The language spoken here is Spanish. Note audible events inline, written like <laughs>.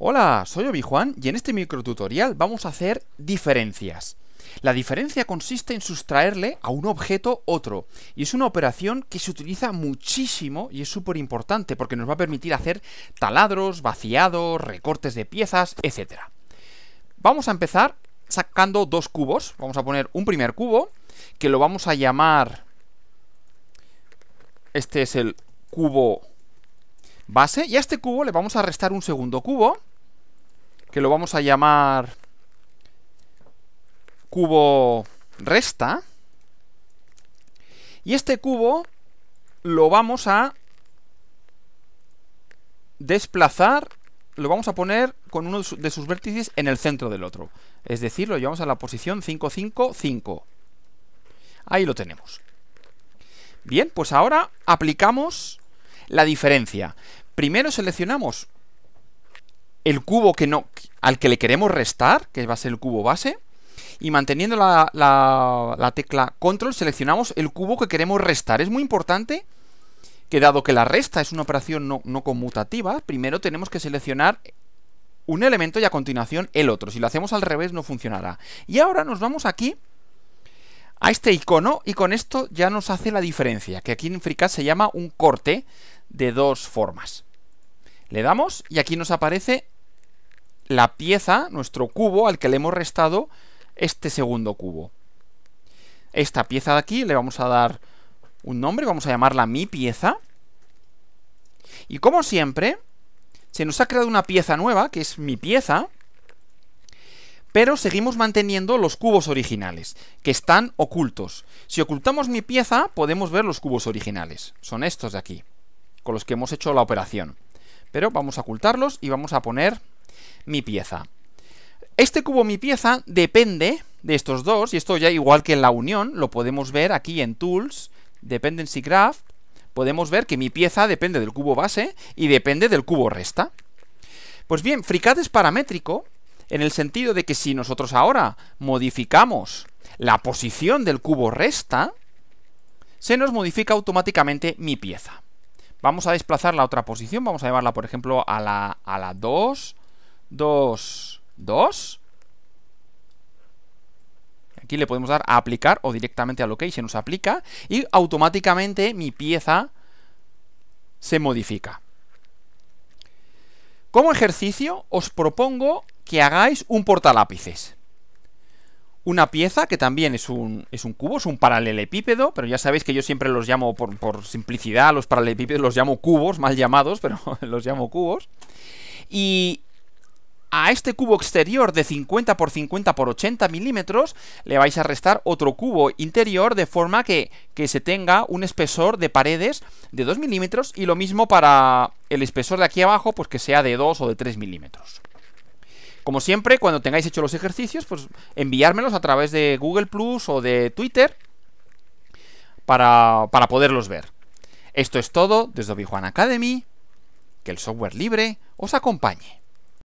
Hola, soy Obi-Juan y en este microtutorial vamos a hacer diferencias. La diferencia consiste en sustraerle a un objeto otro, y es una operación que se utiliza muchísimo y es súper importante porque nos va a permitir hacer taladros, vaciados, recortes de piezas, etc. Vamos a empezar sacando dos cubos, vamos a poner un primer cubo, que lo vamos a llamar... Este es el cubo base, y a este cubo le vamos a restar un segundo cubo, que lo vamos a llamar cubo resta. Y este cubo lo vamos a desplazar, lo vamos a poner con uno de sus vértices en el centro del otro. Es decir, lo llevamos a la posición 5, 5, 5. Ahí lo tenemos. Bien, pues ahora aplicamos la diferencia. Primero seleccionamos el cubo que, no, al que le queremos restar, que va a ser el cubo base, y manteniendo la, la, tecla control seleccionamos el cubo que queremos restar. Es muy importante que dado que la resta es una operación no, no conmutativa, primero tenemos que seleccionar un elemento y a continuación el otro. Si lo hacemos al revés no funcionará. Y ahora nos vamos aquí a este icono y con esto ya nos hace la diferencia, que aquí en FreeCAD se llama un corte de dos formas. Le damos y aquí nos aparece la pieza, nuestro cubo, al que le hemos restado este segundo cubo. Esta pieza de aquí le vamos a dar un nombre, vamos a llamarla mi pieza. Y como siempre, se nos ha creado una pieza nueva, que es mi pieza, pero seguimos manteniendo los cubos originales, que están ocultos. Si ocultamos mi pieza, podemos ver los cubos originales. Son estos de aquí, con los que hemos hecho la operación. Pero vamos a ocultarlos y vamos a poner mi pieza. Este cubo mi pieza depende de estos dos, y esto ya igual que en la unión, lo podemos ver aquí en Tools, Dependency Graph, podemos ver que mi pieza depende del cubo base y depende del cubo resta. Pues bien, FreeCAD es paramétrico en el sentido de que si nosotros ahora modificamos la posición del cubo resta, se nos modifica automáticamente mi pieza. Vamos a desplazar la otra posición, vamos a llevarla por ejemplo a la, a la 2, 2, 2. Aquí le podemos dar a aplicar o directamente a que se nos aplica y automáticamente mi pieza se modifica. Como ejercicio os propongo que hagáis un portalápices. Una pieza que también es un, es un cubo, es un paralelepípedo, pero ya sabéis que yo siempre los llamo por, por simplicidad, los paralelepípedos los llamo cubos, mal llamados, pero <laughs> los llamo cubos. Y a este cubo exterior de 50 por 50 x 80 milímetros le vais a restar otro cubo interior de forma que, que se tenga un espesor de paredes de 2 milímetros y lo mismo para el espesor de aquí abajo pues que sea de 2 o de 3 milímetros. Como siempre, cuando tengáis hecho los ejercicios, pues enviármelos a través de Google Plus o de Twitter para, para poderlos ver. Esto es todo desde obi Academy. Que el software libre os acompañe.